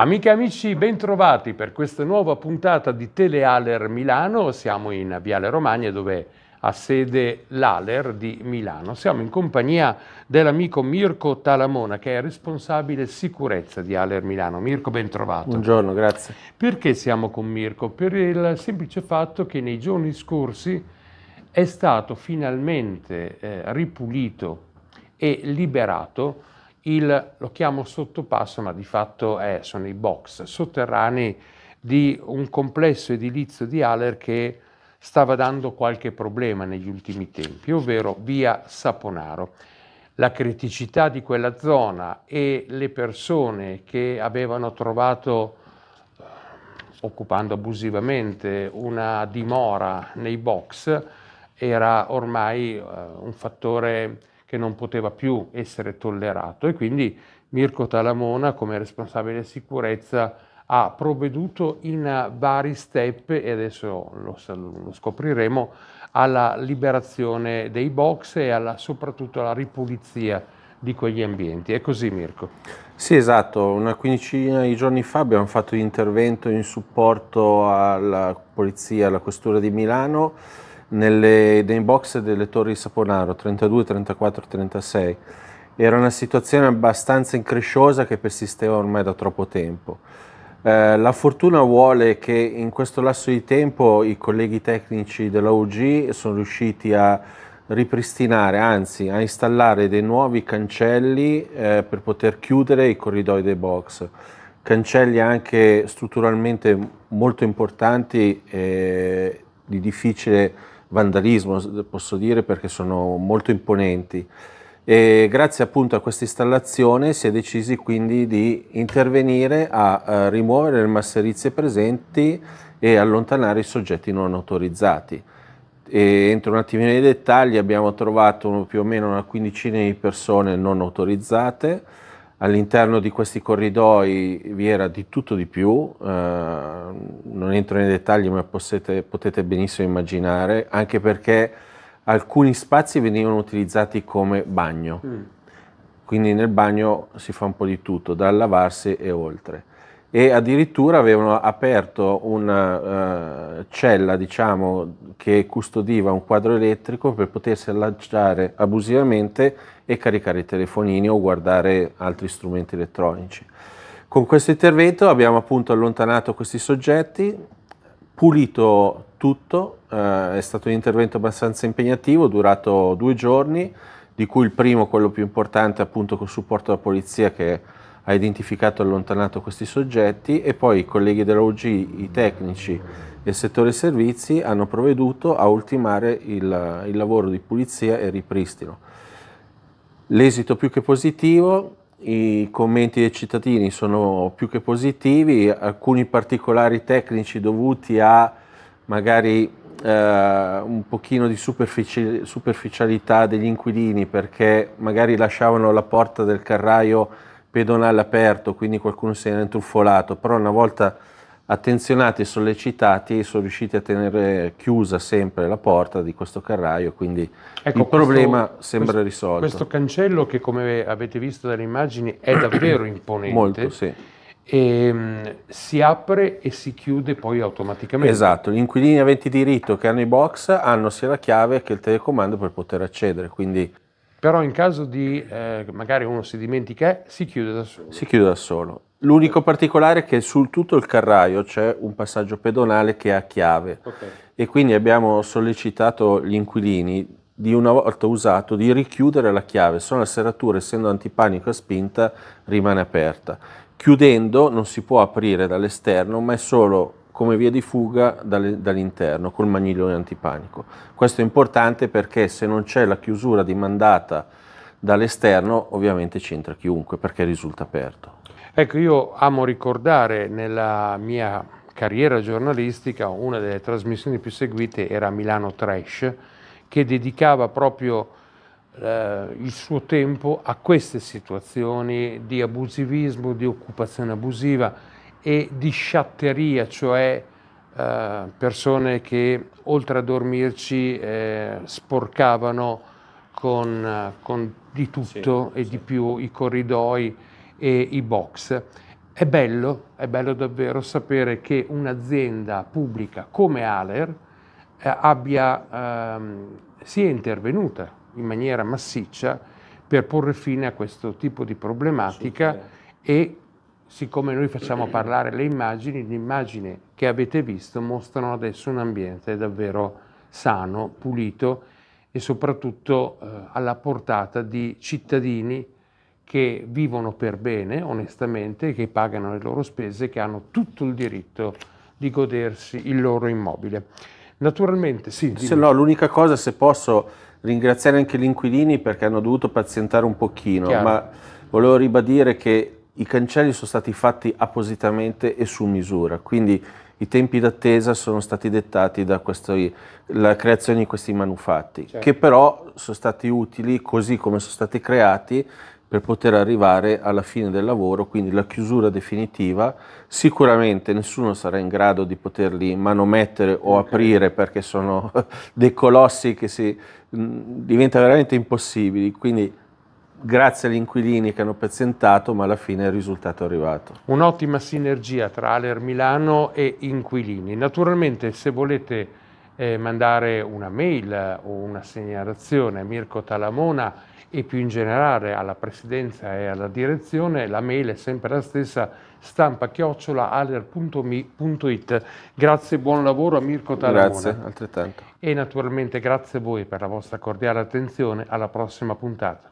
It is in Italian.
Amiche e amici, bentrovati per questa nuova puntata di Telealer Milano. Siamo in Viale Romagna dove ha sede l'Aler di Milano. Siamo in compagnia dell'amico Mirko Talamona che è responsabile sicurezza di Aler Milano. Mirko, bentrovato. Buongiorno, grazie. Perché siamo con Mirko? Per il semplice fatto che nei giorni scorsi è stato finalmente eh, ripulito e liberato il, lo chiamo sottopasso, ma di fatto è, sono i box sotterranei di un complesso edilizio di Haller che stava dando qualche problema negli ultimi tempi, ovvero via Saponaro. La criticità di quella zona e le persone che avevano trovato, eh, occupando abusivamente, una dimora nei box era ormai uh, un fattore che non poteva più essere tollerato e quindi Mirko Talamona come responsabile sicurezza ha provveduto in vari step e adesso lo, lo scopriremo alla liberazione dei box e alla, soprattutto alla ripulizia di quegli ambienti. È così Mirko? Sì esatto, una quindicina di giorni fa abbiamo fatto l'intervento in supporto alla Polizia, alla Questura di Milano nelle, nei box delle torri Saponaro 32, 34, 36 era una situazione abbastanza incresciosa che persisteva ormai da troppo tempo. Eh, la fortuna vuole che in questo lasso di tempo i colleghi tecnici dell'OG sono riusciti a ripristinare, anzi a installare dei nuovi cancelli eh, per poter chiudere i corridoi dei box. Cancelli anche strutturalmente molto importanti e di difficile vandalismo, posso dire, perché sono molto imponenti. E grazie appunto a questa installazione si è decisi quindi di intervenire a, a rimuovere le masserizie presenti e allontanare i soggetti non autorizzati. E entro un attimino nei dettagli abbiamo trovato più o meno una quindicina di persone non autorizzate, All'interno di questi corridoi vi era di tutto di più, eh, non entro nei dettagli ma possete, potete benissimo immaginare, anche perché alcuni spazi venivano utilizzati come bagno, mm. quindi nel bagno si fa un po' di tutto, dal lavarsi e oltre e addirittura avevano aperto una uh, eh, cella diciamo, che custodiva un quadro elettrico per potersi allacciare abusivamente e caricare i telefonini o guardare altri strumenti elettronici. Con questo intervento abbiamo appunto allontanato questi soggetti, pulito tutto, uh, è stato un intervento abbastanza impegnativo, durato due giorni, di cui il primo, quello più importante appunto con supporto della polizia che è ha identificato e allontanato questi soggetti e poi i colleghi della UG, i tecnici e il settore servizi hanno provveduto a ultimare il, il lavoro di pulizia e ripristino. L'esito più che positivo, i commenti dei cittadini sono più che positivi, alcuni particolari tecnici dovuti a magari Uh, un pochino di superficialità degli inquilini perché magari lasciavano la porta del carraio pedonale aperto, quindi qualcuno si era intuffolato, però una volta attenzionati e sollecitati sono riusciti a tenere chiusa sempre la porta di questo carraio, quindi ecco, il problema questo, sembra questo, risolto. Questo cancello che come avete visto dalle immagini è davvero imponente. Molto, sì. E, um, si apre e si chiude poi automaticamente. Esatto, gli inquilini aventi diritto che hanno i box hanno sia la chiave che il telecomando per poter accedere, quindi però in caso di eh, magari uno si dimentica, eh, si chiude da solo. Si chiude da solo. L'unico particolare è che sul tutto il carraio c'è un passaggio pedonale che è a chiave okay. e quindi abbiamo sollecitato gli inquilini di una volta usato di richiudere la chiave, se no la serratura essendo antipanico a spinta rimane aperta. Chiudendo non si può aprire dall'esterno ma è solo come via di fuga dall'interno col magnilone antipanico. Questo è importante perché se non c'è la chiusura dimandata dall'esterno ovviamente ci entra chiunque perché risulta aperto. Ecco, io amo ricordare nella mia carriera giornalistica una delle trasmissioni più seguite era Milano Trash che dedicava proprio eh, il suo tempo a queste situazioni di abusivismo, di occupazione abusiva e di sciatteria, cioè eh, persone che oltre a dormirci eh, sporcavano con, con, di tutto sì, e sì. di più i corridoi e i box. È bello, è bello davvero sapere che un'azienda pubblica come Aler eh, abbia, ehm, sia intervenuta in maniera massiccia per porre fine a questo tipo di problematica e siccome noi facciamo parlare le immagini, l'immagine che avete visto mostrano adesso un ambiente davvero sano, pulito e soprattutto eh, alla portata di cittadini che vivono per bene, onestamente, che pagano le loro spese, che hanno tutto il diritto di godersi il loro immobile. Naturalmente, sì. Se no, l'unica cosa, se posso, ringraziare anche gli inquilini perché hanno dovuto pazientare un pochino, Chiaro. ma volevo ribadire che i cancelli sono stati fatti appositamente e su misura, quindi i tempi d'attesa sono stati dettati dalla creazione di questi manufatti, certo. che però sono stati utili così come sono stati creati per poter arrivare alla fine del lavoro, quindi la chiusura definitiva. Sicuramente nessuno sarà in grado di poterli manomettere o aprire perché sono dei colossi che si, mh, diventa veramente impossibili, quindi grazie agli inquilini che hanno pazientato, ma alla fine il risultato è arrivato. Un'ottima sinergia tra Aler Milano e inquilini. Naturalmente se volete eh, mandare una mail o una segnalazione a Mirko Talamona e più in generale alla presidenza e alla direzione, la mail è sempre la stessa stampa chiocciola aler.mi.it. Grazie, buon lavoro a Mirko Talamona. Grazie, altrettanto. E naturalmente grazie a voi per la vostra cordiale attenzione, alla prossima puntata.